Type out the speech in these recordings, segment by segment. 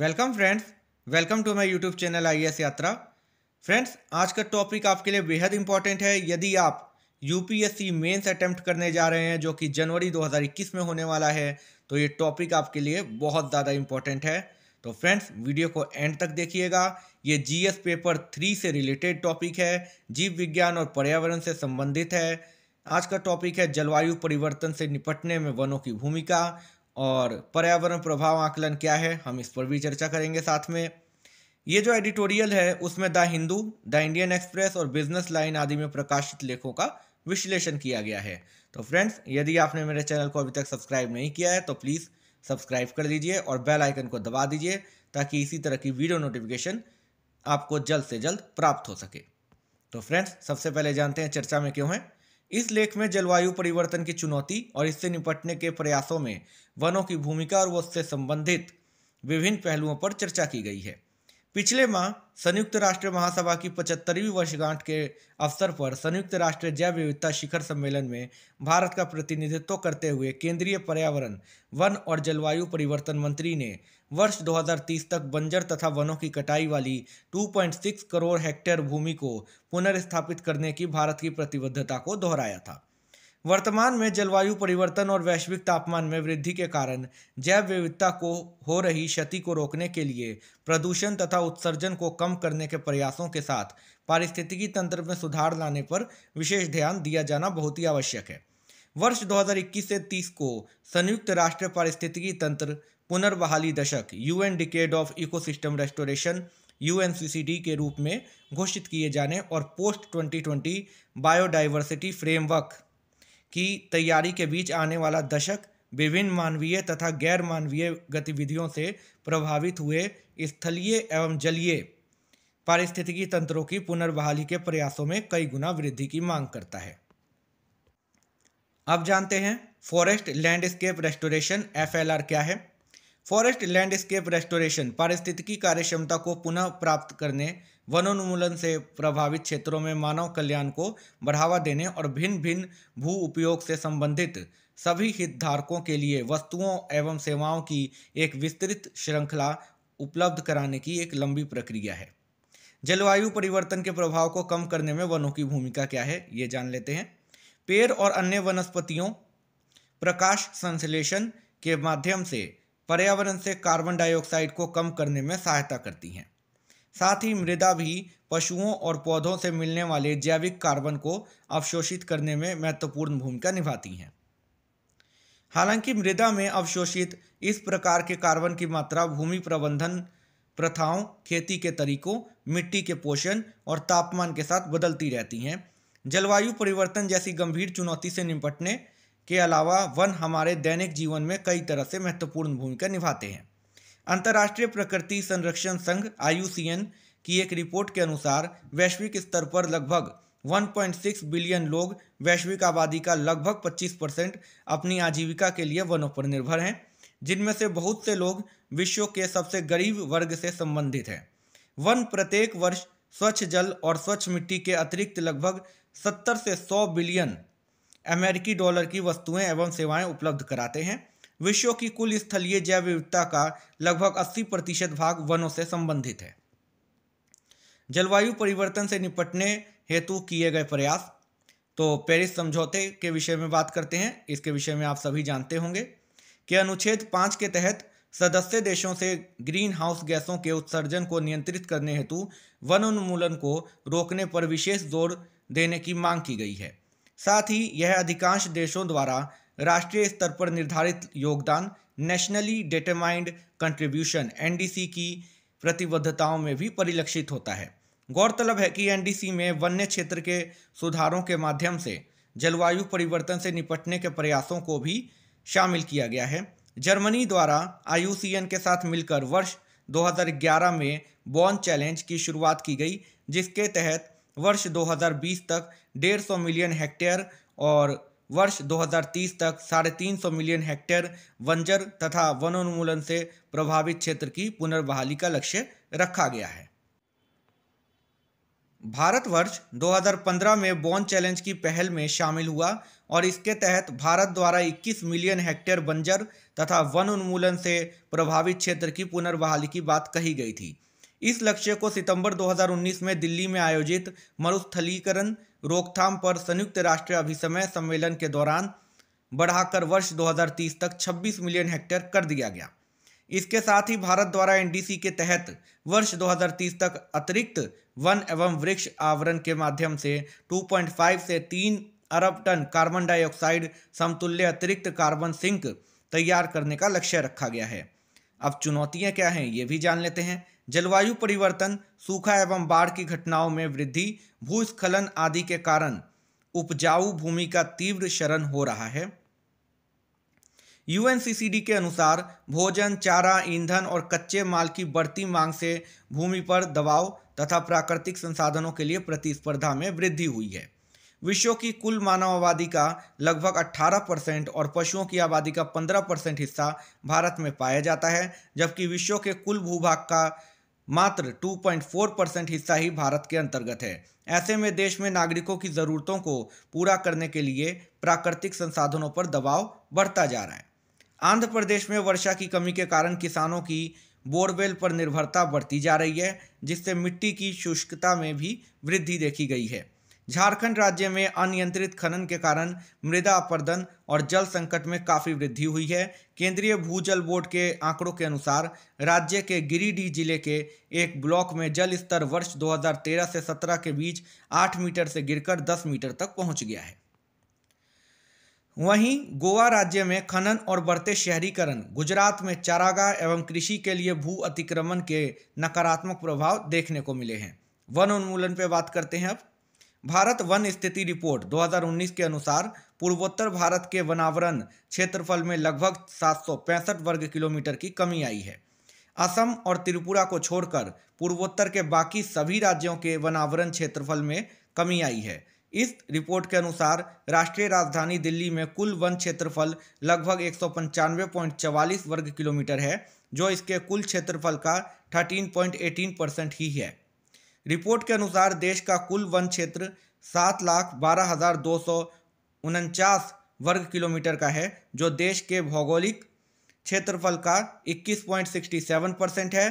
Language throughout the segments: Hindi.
welcome friends welcome to my YouTube channel आई यात्रा फ्रेंड्स आज का टॉपिक आपके लिए बेहद इंपॉर्टेंट है यदि आप यूपीएससी मेंस अटेम्प्ट करने जा रहे हैं जो कि जनवरी 2021 में होने वाला है तो ये टॉपिक आपके लिए बहुत ज़्यादा इंपॉर्टेंट है तो फ्रेंड्स वीडियो को एंड तक देखिएगा ये एस पेपर थ्री से रिलेटेड टॉपिक है जीव विज्ञान और पर्यावरण से संबंधित है आज का टॉपिक है जलवायु परिवर्तन से निपटने में वनों की भूमिका और पर्यावरण प्रभाव आकलन क्या है हम इस पर भी चर्चा करेंगे साथ में ये जो एडिटोरियल है उसमें the Hindu the Indian Express और बिजनेस लाइन आदि में प्रकाशित लेखों का विश्लेषण किया गया है तो फ्रेंड्स यदि आपने मेरे चैनल को अभी तक सब्सक्राइब नहीं किया है तो प्लीज़ सब्सक्राइब कर दीजिए और बेल आइकन को दबा दीजिए ताकि इसी तरह की वीडियो नोटिफिकेशन आपको जल्द से जल्द प्राप्त हो सके तो फ्रेंड्स सबसे पहले जानते हैं चर्चा में क्यों है इस लेख में जलवायु परिवर्तन की चुनौती और इससे निपटने के प्रयासों में वनों की भूमिका और उससे संबंधित विभिन्न पहलुओं पर चर्चा की गई है पिछले माह संयुक्त राष्ट्र महासभा की पचहत्तरवीं वर्षगांठ के अवसर पर संयुक्त राष्ट्र जैव विविधता शिखर सम्मेलन में भारत का प्रतिनिधित्व करते हुए केंद्रीय पर्यावरण वन और जलवायु परिवर्तन मंत्री ने वर्ष 2030 तक बंजर तथा वनों की कटाई वाली 2.6 करोड़ हेक्टेयर भूमि को पुनर्स्थापित करने की भारत की प्रतिबद्धता को दोहराया था वर्तमान में जलवायु परिवर्तन और वैश्विक तापमान में वृद्धि के कारण जैव विविधता को हो रही क्षति को रोकने के लिए प्रदूषण तथा उत्सर्जन को कम करने के प्रयासों के साथ पारिस्थितिकी तंत्र में सुधार लाने पर विशेष ध्यान दिया जाना बहुत ही आवश्यक है वर्ष 2021 से 30 को संयुक्त राष्ट्र पारिस्थितिकी तंत्र पुनर्बहाली दशक U N decade of ecosystem restoration यू के रूप में घोषित किए जाने और पोस्ट 2020 बायोडाइवर्सिटी फ्रेमवर्क की तैयारी के बीच आने वाला दशक विभिन्न मानवीय तथा गैर मानवीय गतिविधियों से प्रभावित हुए स्थलीय एवं जलीय पारिस्थितिकी तंत्रों की पुनर्बहाली के प्रयासों में कई गुना वृद्धि की मांग करता है अब जानते हैं फॉरेस्ट लैंडस्केप रेस्टोरेशन एफ क्या है फॉरेस्ट लैंडस्केप रेस्टोरेशन पारिस्थितिकी कार्यक्षमता को पुनः प्राप्त करने वनोन्मूलन से प्रभावित क्षेत्रों में मानव कल्याण को बढ़ावा देने और भिन्न भिन्न भू उपयोग से संबंधित सभी हितधारकों के लिए वस्तुओं एवं सेवाओं की एक विस्तृत श्रृंखला उपलब्ध कराने की एक लंबी प्रक्रिया है जलवायु परिवर्तन के प्रभाव को कम करने में वनों की भूमिका क्या है ये जान लेते हैं पेड़ और अन्य वनस्पतियों प्रकाश संश्लेषण के माध्यम से पर्यावरण से कार्बन डाइऑक्साइड को कम करने में सहायता करती हैं साथ ही मृदा भी पशुओं और पौधों से मिलने वाले जैविक कार्बन को अवशोषित करने में महत्वपूर्ण भूमिका निभाती हैं हालांकि मृदा में अवशोषित इस प्रकार के कार्बन की मात्रा भूमि प्रबंधन प्रथाओं खेती के तरीकों मिट्टी के पोषण और तापमान के साथ बदलती रहती हैं जलवायु परिवर्तन जैसी गंभीर चुनौती से निपटने के अलावा वन हमारे दैनिक जीवन में कई तरह से महत्वपूर्ण भूमिका निभाते हैं अंतर्राष्ट्रीय प्रकृति संरक्षण संघ आयुसीएन की एक रिपोर्ट के अनुसार वैश्विक स्तर पर लगभग 1.6 बिलियन लोग वैश्विक आबादी का लगभग 25 परसेंट अपनी आजीविका के लिए वनों पर निर्भर हैं जिनमें से बहुत से लोग विश्व के सबसे गरीब वर्ग से संबंधित हैं वन प्रत्येक वर्ष स्वच्छ जल और स्वच्छ मिट्टी के अतिरिक्त लगभग 70 से 100 बिलियन अमेरिकी डॉलर की वस्तुएं एवं सेवाएं उपलब्ध कराते हैं विश्व की कुल स्थलीय जैव विविधता का लगभग 80 प्रतिशत भाग वनों से संबंधित है जलवायु परिवर्तन से निपटने हेतु किए गए प्रयास तो पेरिस समझौते के विषय में बात करते हैं इसके विषय में आप सभी जानते होंगे कि अनुच्छेद पाँच के तहत सदस्य देशों से ग्रीन हाउस गैसों के उत्सर्जन को नियंत्रित करने हेतु वन उन्मूलन को रोकने पर विशेष जोर देने की मांग की गई है साथ ही यह अधिकांश देशों द्वारा राष्ट्रीय स्तर पर निर्धारित योगदान नेशनली डेटामाइंड कंट्रीब्यूशन एनडीसी की प्रतिबद्धताओं में भी परिलक्षित होता है गौरतलब है कि एनडीसी में वन्य क्षेत्र के सुधारों के माध्यम से जलवायु परिवर्तन से निपटने के प्रयासों को भी शामिल किया गया है जर्मनी द्वारा आईयूसीएन के साथ मिलकर वर्ष 2011 में बॉन चैलेंज की शुरुआत की गई जिसके तहत वर्ष 2020 तक 150 मिलियन हेक्टेयर और वर्ष 2030 तक साढ़े तीन सौ मिलियन हेक्टेयर बंजर तथा वनोन्मूलन से प्रभावित क्षेत्र की पुनर्बहाली का लक्ष्य रखा गया है भारतवर्ष 2015 में बॉन चैलेंज की पहल में शामिल हुआ और इसके तहत भारत द्वारा 21 मिलियन हेक्टेयर बंजर तथा वन उन्मूलन से प्रभावित क्षेत्र की पुनर्बहाली की बात कही गई थी इस लक्ष्य को सितंबर 2019 में दिल्ली में आयोजित मरुस्थलीकरण रोकथाम पर संयुक्त राष्ट्र अभिसमय सम्मेलन के दौरान बढ़ाकर वर्ष 2030 तक 26 मिलियन हेक्टेयर कर दिया गया इसके साथ ही भारत द्वारा एनडीसी के तहत वर्ष 2030 तक अतिरिक्त वन एवं वृक्ष आवरण के माध्यम से 2.5 से 3 अरब टन कार्बन डाइऑक्साइड समतुल्य अतिरिक्त कार्बन सिंक तैयार करने का लक्ष्य रखा गया है अब चुनौतियां क्या हैं ये भी जान लेते हैं जलवायु परिवर्तन सूखा एवं बाढ़ की घटनाओं में वृद्धि भूस्खलन आदि के कारण उपजाऊ भूमि का तीव्र शरण हो रहा है यूएनसीसीडी के अनुसार भोजन चारा ईंधन और कच्चे माल की बढ़ती मांग से भूमि पर दबाव तथा प्राकृतिक संसाधनों के लिए प्रतिस्पर्धा में वृद्धि हुई है विश्व की कुल मानव आबादी का लगभग 18 परसेंट और पशुओं की आबादी का 15 परसेंट हिस्सा भारत में पाया जाता है जबकि विश्व के कुल भूभाग का मात्र 2.4 परसेंट हिस्सा ही भारत के अंतर्गत है ऐसे में देश में नागरिकों की ज़रूरतों को पूरा करने के लिए प्राकृतिक संसाधनों पर दबाव बढ़ता जा रहा है आंध्र प्रदेश में वर्षा की कमी के कारण किसानों की बोरवेल पर निर्भरता बढ़ती जा रही है जिससे मिट्टी की शुष्कता में भी वृद्धि देखी गई है झारखंड राज्य में अनियंत्रित खनन के कारण मृदा अपर्दन और जल संकट में काफ़ी वृद्धि हुई है केंद्रीय भूजल बोर्ड के आंकड़ों के अनुसार राज्य के गिरिडीह जिले के एक ब्लॉक में जल स्तर वर्ष 2013 से 17 के बीच 8 मीटर से गिरकर 10 मीटर तक पहुंच गया है वहीं गोवा राज्य में खनन और बढ़ते शहरीकरण गुजरात में चारागाह एवं कृषि के लिए भू अतिक्रमण के नकारात्मक प्रभाव देखने को मिले हैं वन उन्मूलन पर बात करते हैं अब भारत वन स्थिति रिपोर्ट 2019 के अनुसार पूर्वोत्तर भारत के वनावरण क्षेत्रफल में लगभग सात वर्ग किलोमीटर की कमी आई है असम और त्रिपुरा को छोड़कर पूर्वोत्तर के बाकी सभी राज्यों के वनावरण क्षेत्रफल में कमी आई है इस रिपोर्ट के अनुसार राष्ट्रीय राजधानी दिल्ली में कुल वन क्षेत्रफल लगभग एक वर्ग किलोमीटर है जो इसके कुल क्षेत्रफल का 13.18 परसेंट ही है रिपोर्ट के अनुसार देश का कुल वन क्षेत्र सात लाख बारह हजार दो सौ उनचास वर्ग किलोमीटर का है जो देश के भौगोलिक क्षेत्रफल का 21.67 परसेंट है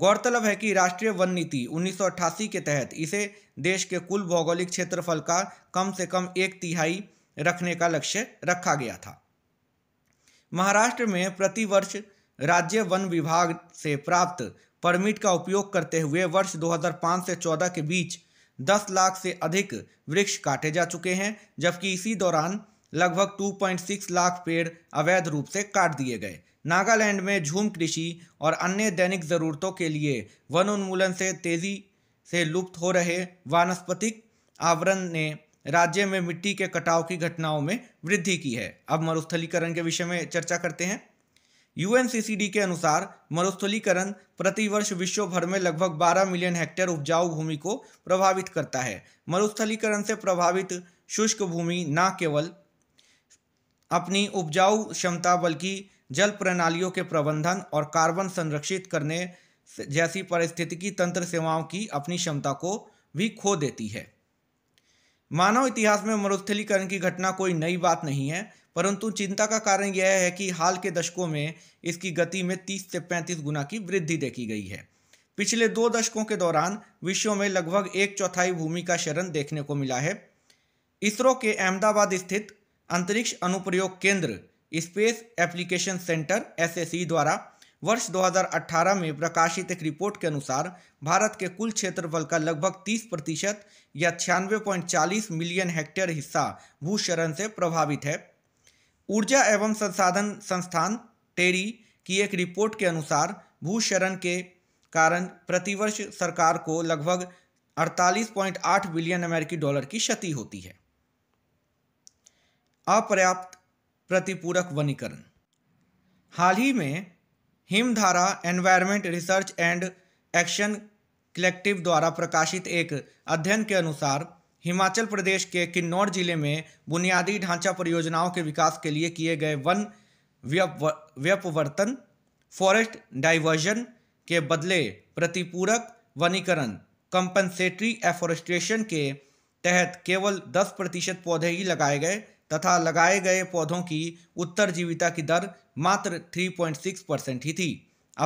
गौरतलब है कि राष्ट्रीय वन नीति अट्ठासी के तहत इसे देश के कुल भौगोलिक क्षेत्रफल का कम से कम एक तिहाई रखने का लक्ष्य रखा गया था महाराष्ट्र में प्रतिवर्ष राज्य वन विभाग से प्राप्त परमिट का उपयोग करते हुए वर्ष 2005 से 14 के बीच 10 लाख से अधिक वृक्ष काटे जा चुके हैं जबकि इसी दौरान लगभग 2.6 लाख पेड़ अवैध रूप से काट दिए गए नागालैंड में झूम कृषि और अन्य दैनिक ज़रूरतों के लिए वन उन्मूलन से तेज़ी से लुप्त हो रहे वानस्पतिक आवरण ने राज्य में मिट्टी के कटाव की घटनाओं में वृद्धि की है अब मरुस्थलीकरण के विषय में चर्चा करते हैं यूएनसीसीडी के अनुसार मरुस्थलीकरण प्रतिवर्ष विश्व भर में लगभग 12 मिलियन हेक्टेयर उपजाऊ भूमि को प्रभावित करता है मरुस्थलीकरण से प्रभावित शुष्क भूमि न केवल अपनी उपजाऊ क्षमता बल्कि जल प्रणालियों के प्रबंधन और कार्बन संरक्षित करने जैसी पारिस्थितिकी तंत्र सेवाओं की अपनी क्षमता को भी खो देती है मानव इतिहास में मरुस्थलीकरण की घटना कोई नई बात नहीं है परंतु चिंता का कारण यह है कि हाल के दशकों में इसकी गति में 30 से 35 गुना की वृद्धि देखी गई है पिछले दो दशकों के दौरान विश्व में लगभग एक चौथाई भूमि का शरण देखने को मिला है इसरो के अहमदाबाद स्थित अंतरिक्ष अनुप्रयोग केंद्र स्पेस एप्लीकेशन सेंटर एस द्वारा वर्ष 2018 में प्रकाशित एक रिपोर्ट के अनुसार भारत के कुल क्षेत्रफल का लगभग 30 प्रतिशत या छियानवे मिलियन हेक्टेयर हिस्सा भूशरण से प्रभावित है ऊर्जा एवं संसाधन संस्थान टेरी की एक रिपोर्ट के अनुसार भूशरण के कारण प्रतिवर्ष सरकार को लगभग 48.8 बिलियन अमेरिकी डॉलर की क्षति होती है अपर्याप्त प्रतिपूरक वनीकरण हाल ही में Himdhara environment research and action collective द्वारा प्रकाशित एक अध्ययन के अनुसार हिमाचल प्रदेश के किन्नौर जिले में बुनियादी ढांचा परियोजनाओं के विकास के लिए किए गए वन व्यपवर्तन फॉरेस्ट डाइवर्जन के बदले प्रतिपूरक वनीकरण कंपनसेटरी एफोरेस्ट्रेशन के तहत केवल 10 प्रतिशत पौधे ही लगाए गए तथा लगाए गए पौधों की उत्तर जीविता की दर मात्र 3.6 परसेंट ही थी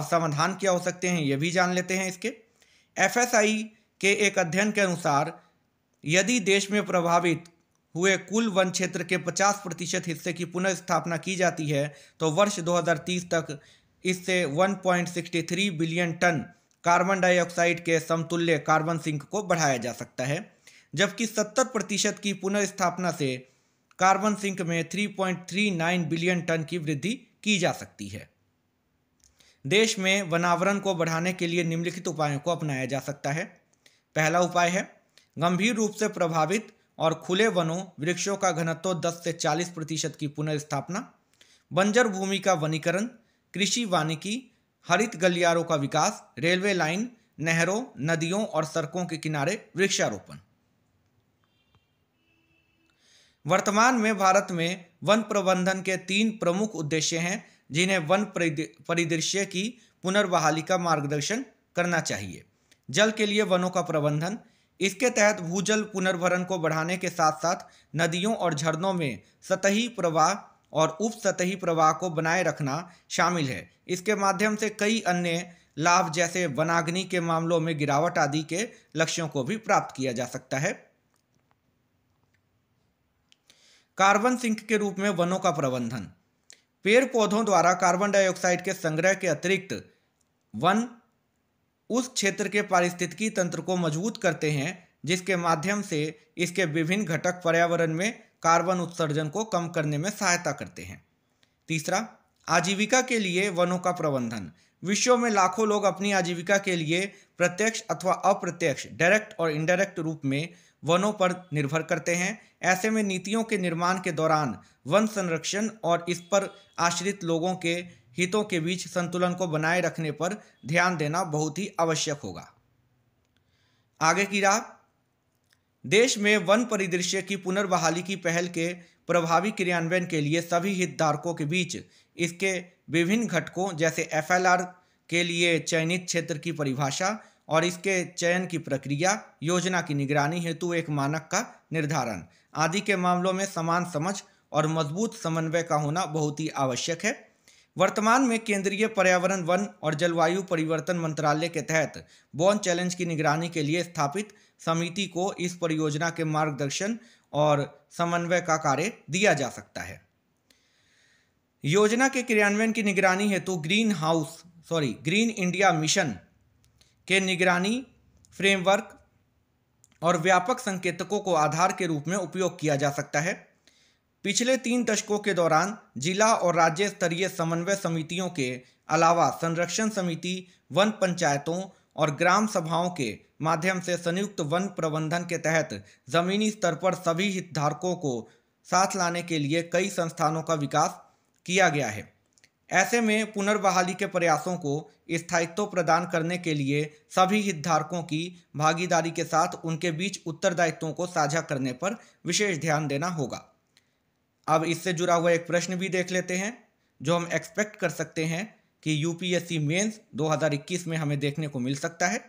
अब समाधान क्या हो सकते हैं ये भी जान लेते हैं इसके एफएसआई के एक अध्ययन के अनुसार यदि देश में प्रभावित हुए कुल वन क्षेत्र के 50 प्रतिशत हिस्से की पुनर्स्थापना की जाती है तो वर्ष 2030 तक इससे 1.63 बिलियन टन कार्बन डाइऑक्साइड के समतुल्य कार्बन सिंक को बढ़ाया जा सकता है जबकि 70 प्रतिशत की पुनर्स्थापना से कार्बन सिंक में 3.39 बिलियन टन की वृद्धि की जा सकती है देश में वनावरण को बढ़ाने के लिए निम्नलिखित उपायों को अपनाया जा सकता है पहला उपाय है गंभीर रूप से प्रभावित और खुले वनों वृक्षों का घनत्व 10 से 40 प्रतिशत की पुनर्स्थापना बंजर भूमि का वनीकरण कृषि वानिकी हरित गलियारों का विकास रेलवे लाइन नहरों नदियों और सड़कों के किनारे वृक्षारोपण वर्तमान में भारत में वन प्रबंधन के तीन प्रमुख उद्देश्य हैं जिन्हें वन परिदृश्य की पुनर्बहाली का मार्गदर्शन करना चाहिए जल के लिए वनों का प्रबंधन इसके तहत भूजल पुनर्भरण को बढ़ाने के साथ साथ नदियों और झरनों में सतही प्रवाह और उप सतही प्रवाह को बनाए रखना शामिल है इसके माध्यम से कई अन्य लाभ जैसे वनाग्नि के मामलों में गिरावट आदि के लक्ष्यों को भी प्राप्त किया जा सकता है कार्बन सिंक के रूप में वनों का प्रबंधन पेड़ पौधों द्वारा कार्बन डाइऑक्साइड के संग्रह के अतिरिक्त वन उस क्षेत्र के पारिस्थितिकी तंत्र को मजबूत करते हैं जिसके माध्यम से इसके विभिन्न घटक पर्यावरण में कार्बन उत्सर्जन को कम करने में सहायता करते हैं तीसरा आजीविका के लिए वनों का प्रबंधन विश्व में लाखों लोग अपनी आजीविका के लिए प्रत्यक्ष अथवा अप्रत्यक्ष डायरेक्ट और इनडायरेक्ट रूप में वनों पर निर्भर करते हैं ऐसे में नीतियों के निर्माण के दौरान वन संरक्षण और इस पर आश्रित लोगों के हितों के बीच संतुलन को बनाए रखने पर ध्यान देना बहुत ही आवश्यक होगा आगे की राह देश में वन परिदृश्य की पुनर्बहाली की पहल के प्रभावी क्रियान्वयन के लिए सभी हितधारकों के बीच इसके विभिन्न घटकों जैसे एफ के लिए चयनित क्षेत्र की परिभाषा और इसके चयन की प्रक्रिया योजना की निगरानी हेतु एक मानक का निर्धारण आदि के मामलों में समान समझ और मजबूत समन्वय का होना बहुत ही आवश्यक है वर्तमान में केंद्रीय पर्यावरण वन और जलवायु परिवर्तन मंत्रालय के तहत बॉन चैलेंज की निगरानी के लिए स्थापित समिति को इस परियोजना के मार्गदर्शन और समन्वय का कार्य दिया जा सकता है योजना के क्रियान्वयन की निगरानी हेतु तो green house sorry green India mission के निगरानी फ्रेमवर्क और व्यापक संकेतकों को आधार के रूप में उपयोग किया जा सकता है पिछले तीन दशकों के दौरान जिला और राज्य स्तरीय समन्वय समितियों के अलावा संरक्षण समिति वन पंचायतों और ग्राम सभाओं के माध्यम से संयुक्त वन प्रबंधन के तहत ज़मीनी स्तर पर सभी हितधारकों को साथ लाने के लिए कई संस्थानों का विकास किया गया है ऐसे में पुनर्बहाली के प्रयासों को स्थायित्व प्रदान करने के लिए सभी हितधारकों की भागीदारी के साथ उनके बीच उत्तरदायित्वों को साझा करने पर विशेष ध्यान देना होगा अब इससे जुड़ा हुआ एक प्रश्न भी देख लेते हैं जो हम एक्सपेक्ट कर सकते हैं कि यूपीएससी मेंस 2021 में हमें देखने को मिल सकता है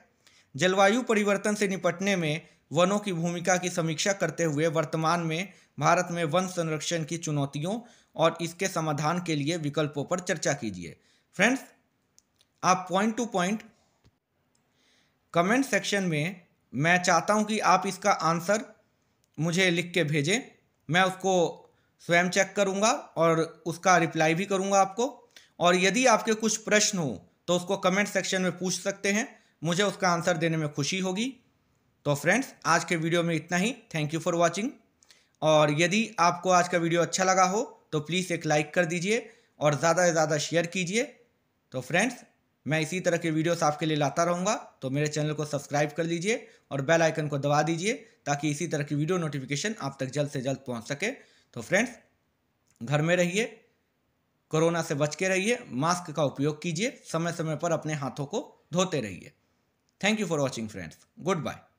जलवायु परिवर्तन से निपटने में वनों की भूमिका की समीक्षा करते हुए वर्तमान में भारत में वन संरक्षण की चुनौतियों और इसके समाधान के लिए विकल्पों पर चर्चा कीजिए फ्रेंड्स आप point to point comment section में मैं चाहता हूं कि आप इसका आंसर मुझे लिख के भेजें मैं उसको स्वयं चेक करूंगा और उसका रिप्लाई भी करूंगा आपको और यदि आपके कुछ प्रश्न हो तो उसको कमेंट सेक्शन में पूछ सकते हैं मुझे उसका आंसर देने में खुशी होगी तो फ्रेंड्स आज के वीडियो में इतना ही थैंक यू फॉर वॉचिंग और यदि आपको आज का वीडियो अच्छा लगा हो तो प्लीज़ एक लाइक कर दीजिए और ज़्यादा से ज़्यादा शेयर कीजिए तो फ्रेंड्स मैं इसी तरह के वीडियोस आपके लिए लाता रहूँगा तो मेरे चैनल को सब्सक्राइब कर लीजिए और बेल आइकन को दबा दीजिए ताकि इसी तरह की वीडियो नोटिफिकेशन आप तक जल्द से जल्द पहुँच सके तो फ्रेंड्स घर में रहिए कोरोना से बच के रहिए मास्क का उपयोग कीजिए समय समय पर अपने हाथों को धोते रहिए thank you for watching friends good bye